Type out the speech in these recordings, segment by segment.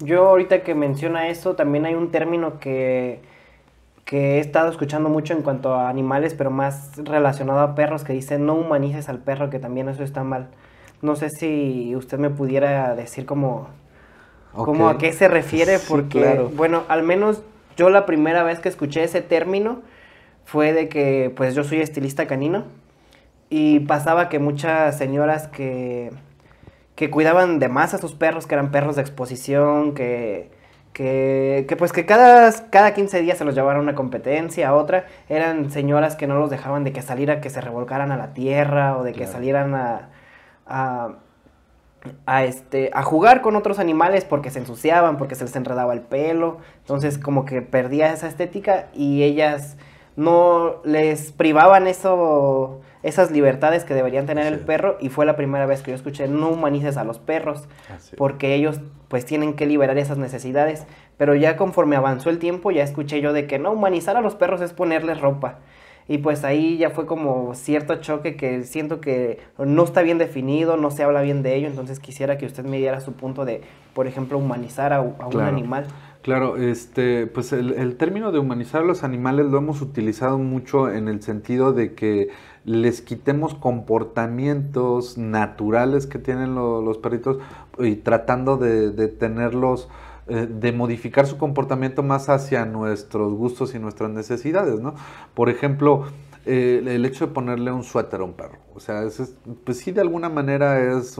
Yo ahorita que menciona eso, también hay un término que, que he estado escuchando mucho en cuanto a animales, pero más relacionado a perros, que dice no humanices al perro, que también eso está mal. No sé si usted me pudiera decir como, a qué se refiere, porque, bueno, al menos yo la primera vez que escuché ese término fue de que, pues yo soy estilista canino, y pasaba que muchas señoras que que cuidaban de más a sus perros, que eran perros de exposición, que, que, que, pues que cada, cada 15 días se los llevaban a una competencia, a otra. Eran señoras que no los dejaban de que saliera, que se revolcaran a la tierra o de que salieran a, a, este, a jugar con otros animales porque se ensuciaban, porque se les enredaba el pelo. Entonces como que perdía esa estética y ellas no les privaban eso, esas libertades que deberían tener el perro y fue la primera vez que yo escuché no humanices a los perros porque ellos pues tienen que liberar esas necesidades pero ya conforme avanzó el tiempo ya escuché yo de que no humanizar a los perros es ponerles ropa y pues ahí ya fue como cierto choque que siento que no está bien definido, no se habla bien de ello, entonces quisiera que usted me diera su punto de, por ejemplo, humanizar a, un animal. Claro, este, pues el, término de humanizar a los animales lo hemos utilizado mucho en el sentido de que les quitemos comportamientos naturales que tienen los perritos y tratando de, de tenerlos eh, de modificar su comportamiento más hacia nuestros gustos y nuestras necesidades, ¿no? Por ejemplo, el hecho de ponerle un suéter a un perro. O sea, pues sí, de alguna manera es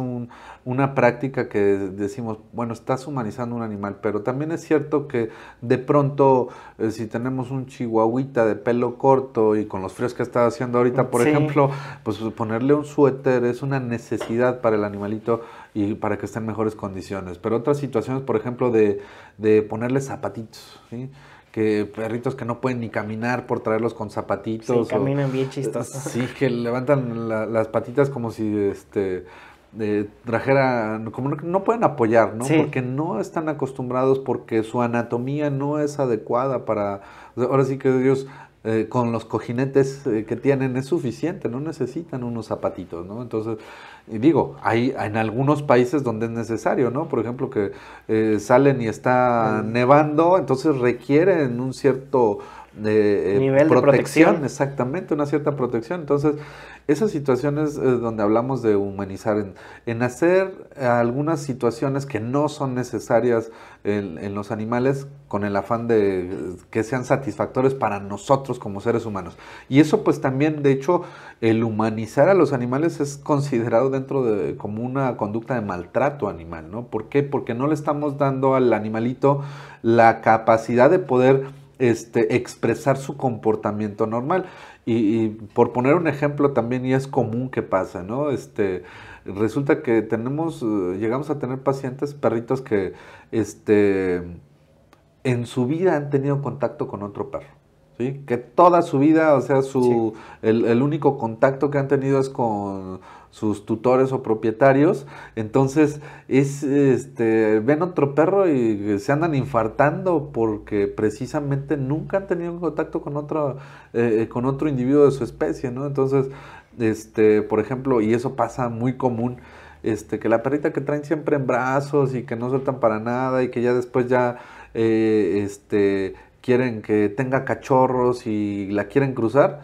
una práctica que decimos, bueno, estás humanizando un animal, pero también es cierto que de pronto, eh, si tenemos un chihuahuita de pelo corto y con los fríos que está haciendo ahorita, por ejemplo, pues ponerle un suéter es una necesidad para el animalito y para que estén en mejores condiciones. Pero otras situaciones, por ejemplo, de, de ponerles zapatitos, ¿sí? que perritos que no pueden ni caminar por traerlos con zapatitos. Sí, caminan bien chistosos. Sí, que levantan las patitas como si este eh, trajera, como no, pueden apoyar, ¿no? Porque no están acostumbrados, porque su anatomía no es adecuada para, ahora sí que Dios... Eh, con los cojinetes eh, que tienen es suficiente, no necesitan unos zapatitos, ¿no? Entonces, digo, hay en algunos países donde es necesario, ¿no? Por ejemplo, que eh, salen y está mm. nevando, entonces requieren un cierto de eh, protección, exactamente, una cierta protección. Entonces, esas situaciones eh, donde hablamos de humanizar, en, hacer algunas situaciones que no son necesarias en, en, los animales con el afán de que sean satisfactorios para nosotros como seres humanos. Y eso pues también, de hecho, el humanizar a los animales es considerado dentro de como una conducta de maltrato animal, ¿no? ¿Por qué? Porque no le estamos dando al animalito la capacidad de poder este, expresar su comportamiento normal. Y, por poner un ejemplo también, y es común que pasa, ¿no? Este, resulta que tenemos, eh, llegamos a tener pacientes, perritos que este, en su vida han tenido contacto con otro perro que toda su vida, o sea, su, el, único contacto que han tenido es con sus tutores o propietarios, entonces es, este, ven otro perro y se andan infartando porque precisamente nunca han tenido contacto con otro, eh, eh, con otro individuo de su especie, ¿no? Entonces, este, por ejemplo, y eso pasa muy común, este, que la perrita que traen siempre en brazos y que no sueltan para nada y que ya después ya eh, este, quieren que tenga cachorros y la quieren cruzar,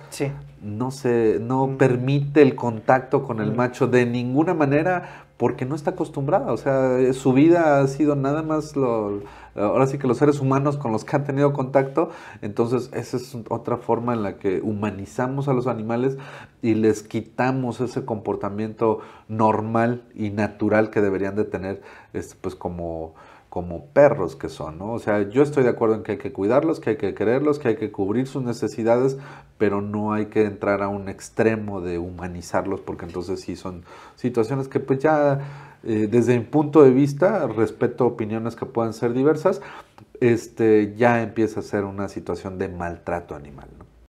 no, se, no mm. permite el contacto con el mm. macho de ninguna manera porque no está acostumbrada. O sea, su vida ha sido nada más lo, ahora sí que los seres humanos con los que han tenido contacto. Entonces, esa es otra forma en la que humanizamos a los animales y les quitamos ese comportamiento normal y natural que deberían de tener, este, pues como como perros que son, ¿no? O sea, yo estoy de acuerdo en que hay que cuidarlos, que hay que quererlos, que hay que cubrir sus necesidades, pero no hay que entrar a un extremo de humanizarlos, porque entonces sí son situaciones que pues ya, eh, desde mi punto de vista, respeto opiniones que puedan ser diversas, este, ya empieza a ser una situación de maltrato animal, ¿no?